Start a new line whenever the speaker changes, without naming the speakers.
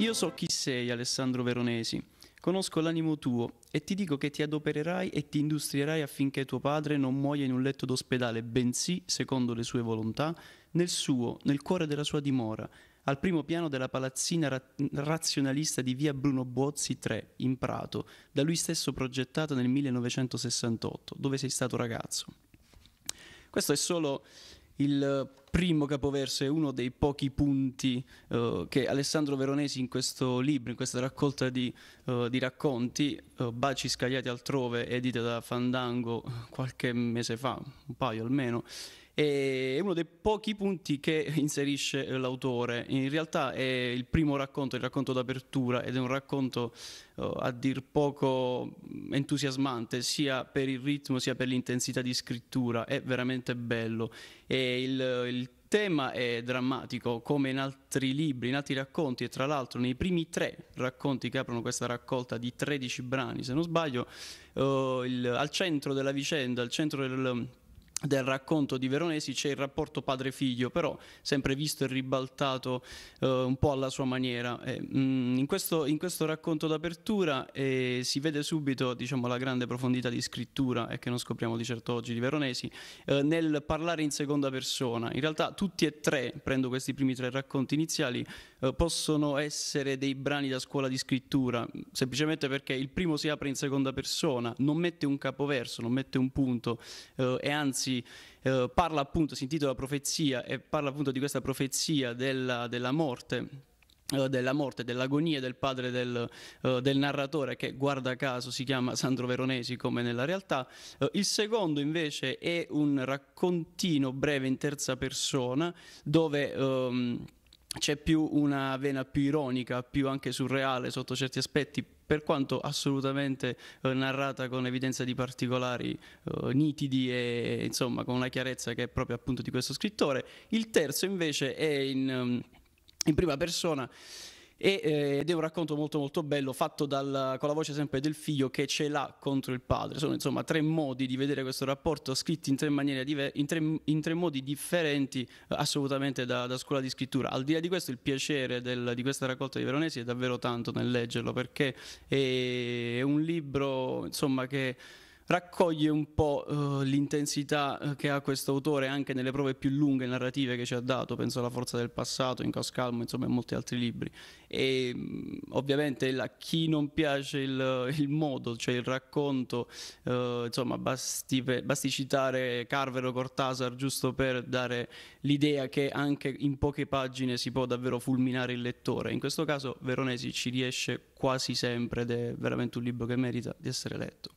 Io so chi sei, Alessandro Veronesi. Conosco l'animo tuo e ti dico che ti adopererai e ti industrierai affinché tuo padre non muoia in un letto d'ospedale, bensì, secondo le sue volontà, nel suo, nel cuore della sua dimora, al primo piano della palazzina ra- razionalista di via Bruno Bozzi 3, in Prato, da lui stesso progettata nel 1968, dove sei stato ragazzo. Questo è solo il eh, primo capoverso è uno dei pochi punti eh, che Alessandro Veronesi in questo libro, in questa raccolta di, eh, di racconti, eh, Baci scagliati altrove, edita da Fandango eh, qualche mese fa, un paio almeno, è uno dei pochi punti che inserisce l'autore. In realtà è il primo racconto, il racconto d'apertura ed è un racconto uh, a dir poco entusiasmante sia per il ritmo sia per l'intensità di scrittura, è veramente bello. E il, il tema è drammatico come in altri libri, in altri racconti e tra l'altro nei primi tre racconti che aprono questa raccolta di 13 brani, se non sbaglio, uh, il, al centro della vicenda, al centro del del racconto di Veronesi c'è il rapporto padre-figlio, però sempre visto e ribaltato eh, un po' alla sua maniera. E, mh, mm, in, questo, in, questo, racconto d'apertura eh, si vede subito diciamo, la grande profondità di scrittura, e eh, che non scopriamo di certo oggi di Veronesi, eh, nel parlare in seconda persona. In realtà tutti e tre, prendo questi primi tre racconti iniziali, eh, possono essere dei brani da scuola di scrittura, semplicemente perché il primo si apre in seconda persona, non mette un capoverso, non mette un punto, eh, e anzi si eh, parla appunto, si intitola Profezia e parla appunto di questa profezia della, della morte eh, della morte, dell'agonia del padre del, uh, del, narratore che guarda caso si chiama Sandro Veronesi come nella realtà. Uh, il secondo invece è un raccontino breve in terza persona dove... Um, c'è più una vena più ironica, più anche surreale sotto certi aspetti, per quanto assolutamente eh, narrata con evidenza di particolari eh, nitidi e insomma con una chiarezza che è proprio appunto di questo scrittore. Il terzo invece è in, ehm, in prima persona e, eh, ed è un racconto molto molto bello fatto dal, con la voce sempre del figlio che ce l'ha contro il padre. Sono insomma tre modi di vedere questo rapporto scritti in tre, diver- in tre, in tre modi differenti eh, assolutamente da, da, scuola di scrittura. Al di là di questo il piacere del, di questa raccolta di Veronesi è davvero tanto nel leggerlo perché è un libro insomma che raccoglie un po' uh, l'intensità eh, che ha questo autore anche nelle prove più lunghe narrative che ci ha dato, penso alla Forza del Passato, in Cos Calmo, insomma in molti altri libri. E mm, ovviamente a chi non piace il, il modo, cioè il racconto, uh, insomma basti, basti citare Carver o Cortasar giusto per dare l'idea che anche in poche pagine si può davvero fulminare il lettore. In questo caso Veronesi ci riesce quasi sempre ed è veramente un libro che merita di essere letto.